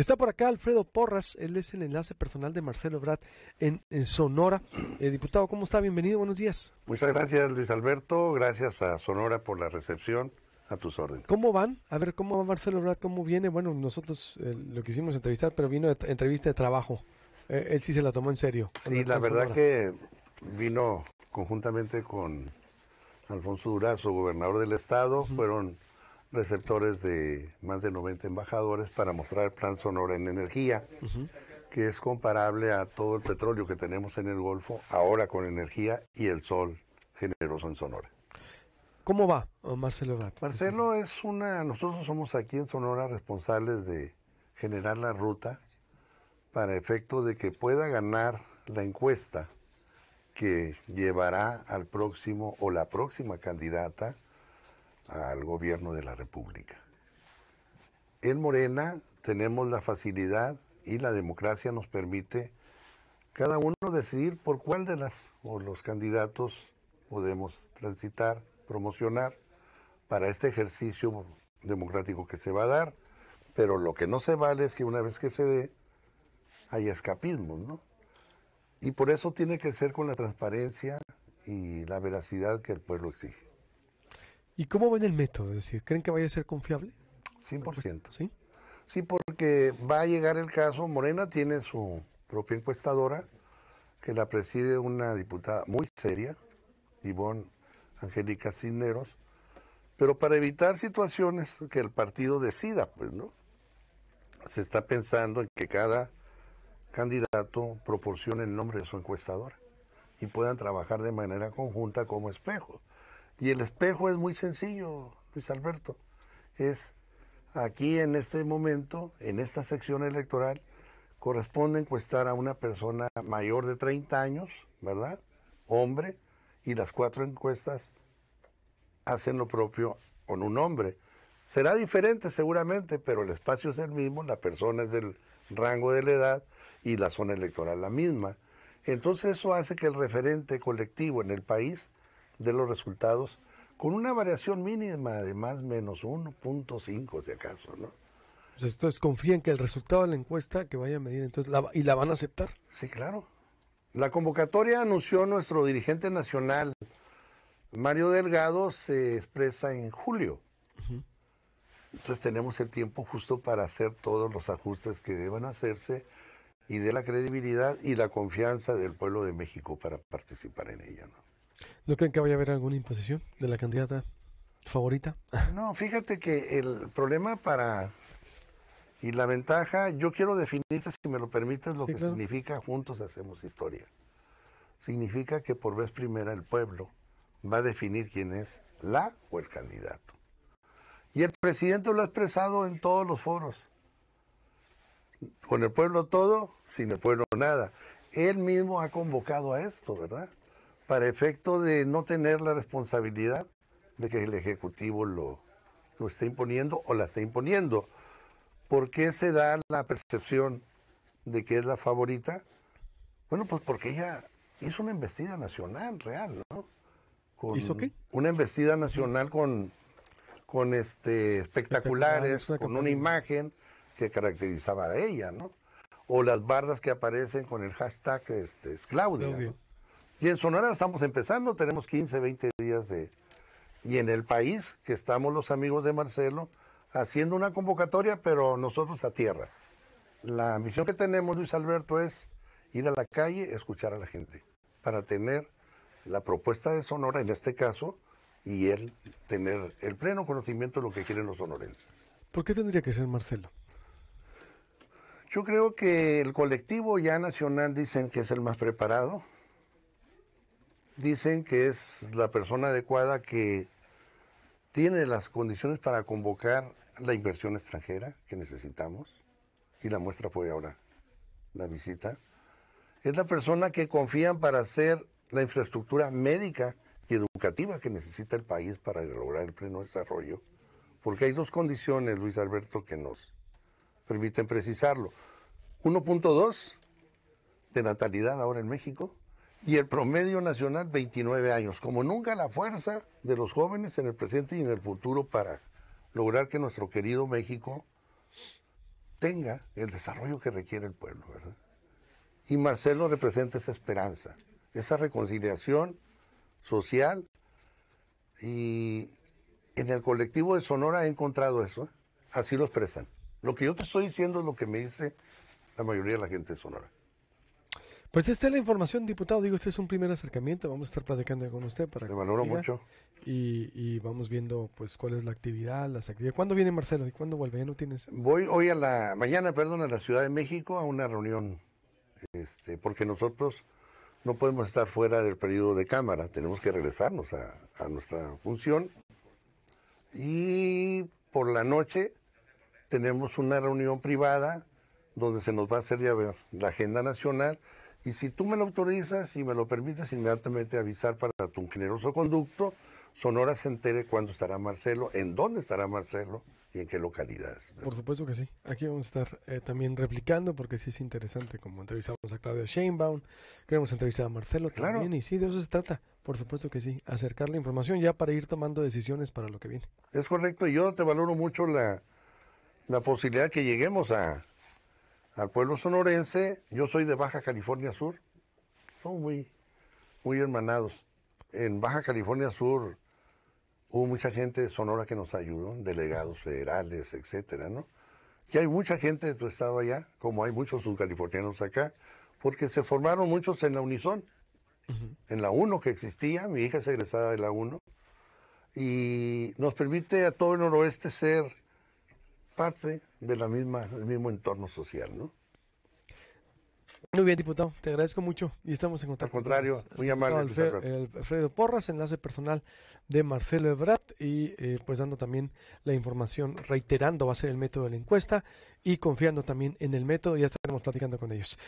Está por acá Alfredo Porras, él es el enlace personal de Marcelo Brad en, Sonora. Eh, diputado, ¿cómo está? Bienvenido, buenos días. Muchas gracias, Luis Alberto. Gracias a Sonora por la recepción. A tus órdenes. ¿Cómo van? A ver, ¿cómo va Marcelo Brad? ¿Cómo viene? Bueno, nosotros eh, lo quisimos entrevistar, pero vino de entrevista de trabajo. Eh, él sí se la tomó en serio. Sí, la verdad que vino conjuntamente con Alfonso Durazo, gobernador del estado, fueron receptores de más de 90 embajadores para mostrar el plan Sonora en energía, que es comparable a todo el petróleo que tenemos en el Golfo, ahora con energía y el sol generoso en Sonora. ¿Cómo va Marcelo Marcelo es una, nosotros somos aquí en Sonora responsables de generar la ruta para efecto de que pueda ganar la encuesta que llevará al próximo o la próxima candidata al gobierno de la República. En Morena tenemos la facilidad y la democracia nos permite cada uno decidir por cuál de las los candidatos podemos transitar, promocionar para este ejercicio democrático que se va a dar, pero lo que no se vale es que una vez que se dé haya escapismo Y por eso tiene que ser con la transparencia y la veracidad que el pueblo exige. ¿Y cómo ven el método? Es decir, ¿creen que vaya a ser confiable? 100%. Pues, ¿Sí? Sí, porque va a llegar el caso, Morena tiene su propia encuestadora, que la preside una diputada muy seria, Ivonne Angélica Cisneros, pero para evitar situaciones que el partido decida, pues, ¿no? Se está pensando en que cada candidato proporcione el nombre de su encuestadora y puedan trabajar de manera conjunta como espejo. Y el espejo es muy sencillo, Luis Alberto. Es aquí en este momento, en esta sección electoral, corresponde encuestar a una persona mayor de 30 años, ¿verdad? Hombre, y las cuatro encuestas hacen lo propio con un hombre. Será diferente seguramente, pero el espacio es el mismo, la persona es del rango de la edad y la zona electoral la misma. Entonces eso hace que el referente colectivo en el país de los resultados, con una variación mínima de más menos 1.5 si acaso, ¿no? Pues entonces confían que el resultado de la encuesta que vaya a medir entonces y la van a aceptar. Sí, claro. La convocatoria anunció nuestro dirigente nacional, Mario Delgado, se expresa en julio. Entonces tenemos el tiempo justo para hacer todos los ajustes que deban hacerse y de la credibilidad y la confianza del pueblo de México para participar en ella. ¿no? ¿No creen que vaya a haber alguna imposición de la candidata favorita? No, fíjate que el problema para y la ventaja, yo quiero definirte, si me lo permites, lo que significa juntos hacemos historia. Significa que por vez primera el pueblo va a definir quién es la o el candidato. Y el presidente lo ha expresado en todos los foros. Con el pueblo todo, sin el pueblo nada. Él mismo ha convocado a esto, ¿verdad? para efecto de no tener la responsabilidad de que el Ejecutivo lo, lo esté imponiendo o la esté imponiendo. ¿Por qué se da la percepción de que es la favorita? Bueno, pues porque ella hizo una embestida nacional real, ¿no? ¿Hizo qué? Una embestida nacional con, con este, espectaculares, con una imagen que caracterizaba a ella, ¿no? O las bardas que aparecen con el hashtag este, es Claudia. Y en Sonora estamos empezando, tenemos 15, 20 días de... Y en el país, que estamos los amigos de Marcelo, haciendo una convocatoria, pero nosotros a tierra. La misión que tenemos, Luis Alberto, es ir a la calle, escuchar a la gente, para tener la propuesta de Sonora, en este caso, y él tener el pleno conocimiento de lo que quieren los sonorenses. ¿Por qué tendría que ser Marcelo? Yo creo que el colectivo ya nacional dicen que es el más preparado, dicen que es la persona adecuada que tiene las condiciones para convocar la inversión extranjera que necesitamos, y la muestra fue ahora la visita, es la persona que confían para hacer la infraestructura médica y educativa que necesita el país para lograr el pleno desarrollo, porque hay dos condiciones, Luis Alberto, que nos permiten precisarlo. 1.2 de natalidad ahora en México y el promedio nacional 29 años, como nunca la fuerza de los jóvenes en el presente y en el futuro para lograr que nuestro querido México tenga el desarrollo que requiere el pueblo, ¿verdad? Y Marcelo representa esa esperanza, esa reconciliación social y en el colectivo de Sonora he encontrado eso, así lo expresan. Lo que yo te estoy diciendo es lo que me dice la mayoría de la gente de Sonora. Pues esta es la información, diputado. Digo, este es un primer acercamiento. Vamos a estar platicando con usted para. valoro mucho. Y, y, vamos viendo, pues, cuál es la actividad, la actividades. ¿Cuándo viene Marcelo y cuándo vuelve? ¿Ya no tienes? Voy hoy a la mañana, perdón, a la Ciudad de México a una reunión, este, porque nosotros no podemos estar fuera del periodo de cámara. Tenemos que regresarnos a, a nuestra función y por la noche tenemos una reunión privada donde se nos va a hacer ya ver la agenda nacional y si tú me lo autorizas y me lo permites, inmediatamente avisar para tu generoso conducto, Sonora se entere cuándo estará Marcelo, en dónde estará Marcelo y en qué localidades. Por supuesto que sí. Aquí vamos a estar eh, también replicando porque sí es interesante, como entrevistamos a Claudia Sheinbaum, queremos entrevistar a Marcelo también y sí, de eso se trata. Por supuesto que sí, acercar la información ya para ir tomando decisiones para lo que viene. Es correcto, Y yo te valoro mucho la, la posibilidad que lleguemos a, al pueblo sonorense. Yo soy de Baja California Sur. somos muy, muy hermanados. En Baja California Sur hubo mucha gente de Sonora que nos ayudó, delegados federales, etcétera, ¿no? Y hay mucha gente de tu estado allá, como hay muchos subcalifornianos acá, porque se formaron muchos en la Unison, en la Uno que existía, mi hija es egresada de la 1, y nos permite a todo el noroeste ser parte de la misma, el mismo entorno social, ¿no? Muy bien, diputado, te agradezco mucho y estamos en contacto. Al contrario, muy amable. Alfredo, Porras, enlace personal de Marcelo Ebrat y eh, pues dando también la información, reiterando va a ser el método de la encuesta y confiando también en el método, ya estaremos platicando con ellos.